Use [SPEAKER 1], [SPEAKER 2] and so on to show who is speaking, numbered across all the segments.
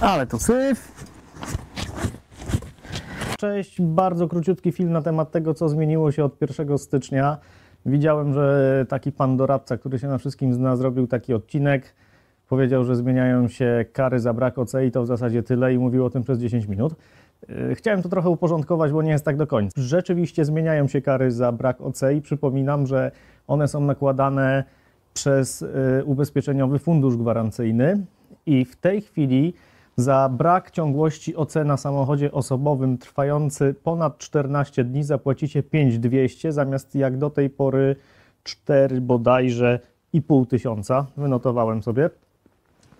[SPEAKER 1] Ale to syf. Cześć, bardzo króciutki film na temat tego, co zmieniło się od 1 stycznia. Widziałem, że taki pan doradca, który się na wszystkim zna, zrobił taki odcinek. Powiedział, że zmieniają się kary za brak OC i to w zasadzie tyle i mówił o tym przez 10 minut. Y, chciałem to trochę uporządkować, bo nie jest tak do końca. Rzeczywiście zmieniają się kary za brak OC i przypominam, że one są nakładane przez y, ubezpieczeniowy fundusz gwarancyjny i w tej chwili za brak ciągłości OC na samochodzie osobowym trwający ponad 14 dni zapłacicie 5200 zamiast jak do tej pory 4 bodajże i pół tysiąca. Wynotowałem sobie.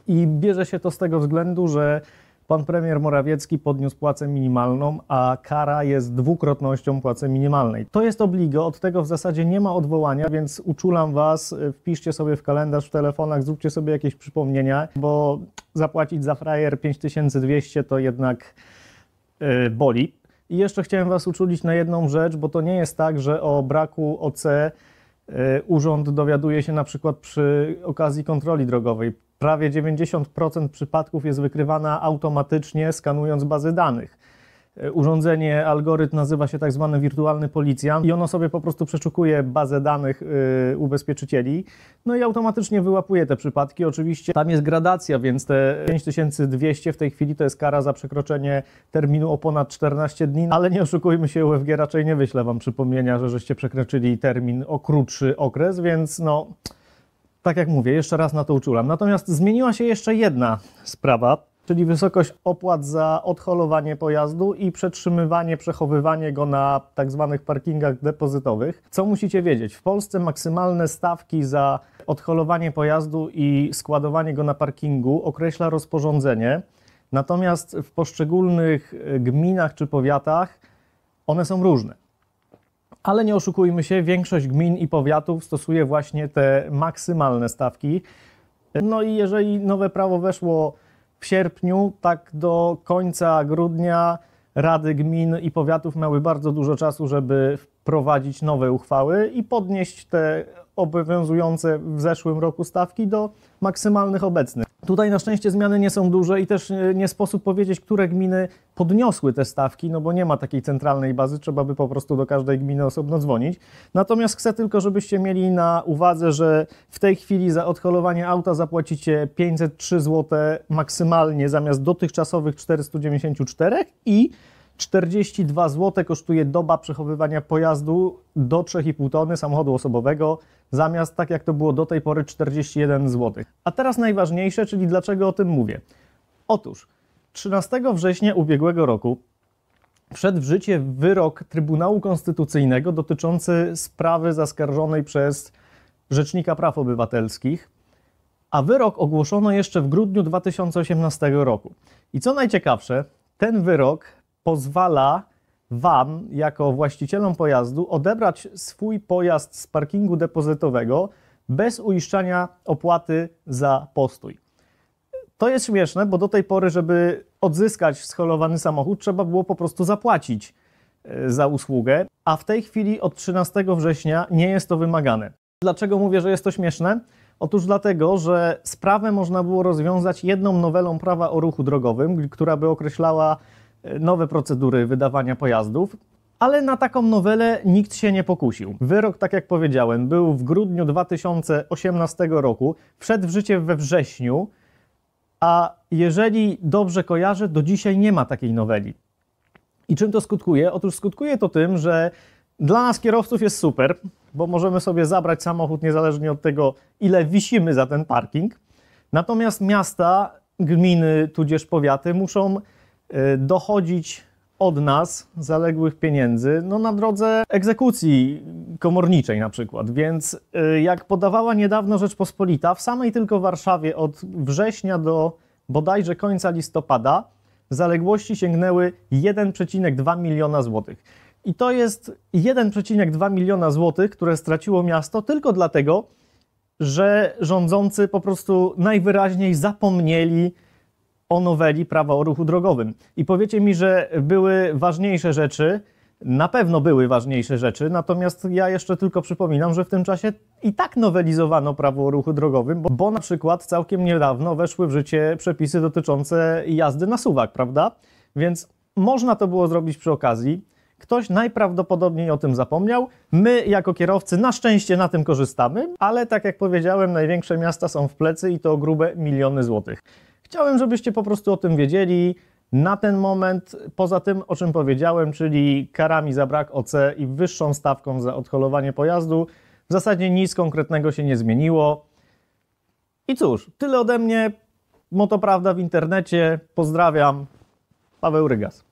[SPEAKER 1] I bierze się to z tego względu, że Pan premier Morawiecki podniósł płacę minimalną, a kara jest dwukrotnością płacy minimalnej. To jest obligo, od tego w zasadzie nie ma odwołania, więc uczulam Was, y, wpiszcie sobie w kalendarz, w telefonach, zróbcie sobie jakieś przypomnienia, bo zapłacić za frajer 5200 to jednak yy, boli. I jeszcze chciałem Was uczulić na jedną rzecz, bo to nie jest tak, że o braku OC E, urząd dowiaduje się na przykład przy okazji kontroli drogowej. Prawie 90% przypadków jest wykrywana automatycznie skanując bazy danych. E, urządzenie, algorytm nazywa się tak zwany wirtualny policjant i ono sobie po prostu przeszukuje bazę danych e, ubezpieczycieli, no i automatycznie wyłapuje te przypadki. Oczywiście tam jest gradacja, więc te 5200 w tej chwili to jest kara za przekroczenie terminu o ponad 14 dni, no, ale nie oszukujmy się, UFG raczej nie wyśle Wam przypomnienia, że żeście przekroczyli termin o krótszy okres, więc no tak jak mówię, jeszcze raz na to uczulam. Natomiast zmieniła się jeszcze jedna sprawa czyli wysokość opłat za odholowanie pojazdu i przetrzymywanie, przechowywanie go na tzw. Tak parkingach depozytowych. Co musicie wiedzieć? W Polsce maksymalne stawki za odholowanie pojazdu i składowanie go na parkingu określa rozporządzenie, natomiast w poszczególnych e, gminach czy powiatach one są różne. Ale nie oszukujmy się, większość gmin i powiatów stosuje właśnie te maksymalne stawki. No i jeżeli nowe prawo weszło w sierpniu, tak do końca grudnia rady gmin i powiatów miały bardzo dużo czasu, żeby wprowadzić nowe uchwały i podnieść te obowiązujące w zeszłym roku stawki do maksymalnych obecnych. Tutaj na szczęście zmiany nie są duże i też e, nie sposób powiedzieć, które gminy podniosły te stawki, no bo nie ma takiej centralnej bazy, trzeba by po prostu do każdej gminy osobno dzwonić. Natomiast chcę tylko, żebyście mieli na uwadze, że w tej chwili za odholowanie auta zapłacicie 503 zł maksymalnie zamiast dotychczasowych 494 i 42 zł kosztuje doba przechowywania pojazdu do 3,5 tony samochodu osobowego, zamiast tak jak to było do tej pory 41 zł. A teraz najważniejsze, czyli dlaczego o tym mówię. Otóż 13 września ubiegłego roku wszedł w życie wyrok Trybunału Konstytucyjnego dotyczący sprawy zaskarżonej przez Rzecznika Praw Obywatelskich, a wyrok ogłoszono jeszcze w grudniu 2018 roku. I co najciekawsze, ten wyrok pozwala Wam, jako właścicielom pojazdu, odebrać swój pojazd z parkingu depozytowego bez uiszczania opłaty za postój. To jest śmieszne, bo do tej pory, żeby odzyskać scholowany samochód, trzeba było po prostu zapłacić e, za usługę, a w tej chwili od 13 września nie jest to wymagane. Dlaczego mówię, że jest to śmieszne? Otóż dlatego, że sprawę można było rozwiązać jedną nowelą prawa o ruchu drogowym, która by określała nowe procedury wydawania pojazdów, ale na taką nowelę nikt się nie pokusił. Wyrok, tak jak powiedziałem, był w grudniu 2018 roku, wszedł w życie we wrześniu, a jeżeli dobrze kojarzę, do dzisiaj nie ma takiej noweli. I czym to skutkuje? Otóż skutkuje to tym, że dla nas kierowców jest super, bo możemy sobie zabrać samochód niezależnie od tego, ile wisimy za ten parking. Natomiast miasta, gminy, tudzież powiaty muszą Y, dochodzić od nas zaległych pieniędzy no, na drodze egzekucji komorniczej na przykład. Więc y, jak podawała niedawno Rzeczpospolita, w samej tylko Warszawie od września do bodajże końca listopada zaległości sięgnęły 1,2 miliona złotych. I to jest 1,2 miliona złotych, które straciło miasto tylko dlatego, że rządzący po prostu najwyraźniej zapomnieli o noweli prawa o ruchu drogowym. I powiecie mi, że były ważniejsze rzeczy, na pewno były ważniejsze rzeczy, natomiast ja jeszcze tylko przypominam, że w tym czasie i tak nowelizowano prawo o ruchu drogowym, bo, bo na przykład całkiem niedawno weszły w życie przepisy dotyczące jazdy na suwak, prawda? Więc można to było zrobić przy okazji. Ktoś najprawdopodobniej o tym zapomniał. My, jako kierowcy, na szczęście na tym korzystamy, ale tak jak powiedziałem, największe miasta są w plecy i to grube miliony złotych. Chciałem, żebyście po prostu o tym wiedzieli. Na ten moment, poza tym, o czym powiedziałem, czyli karami za brak OC i wyższą stawką za odholowanie pojazdu, w zasadzie nic konkretnego się nie zmieniło. I cóż, tyle ode mnie. Motoprawda w internecie. Pozdrawiam. Paweł Rygas.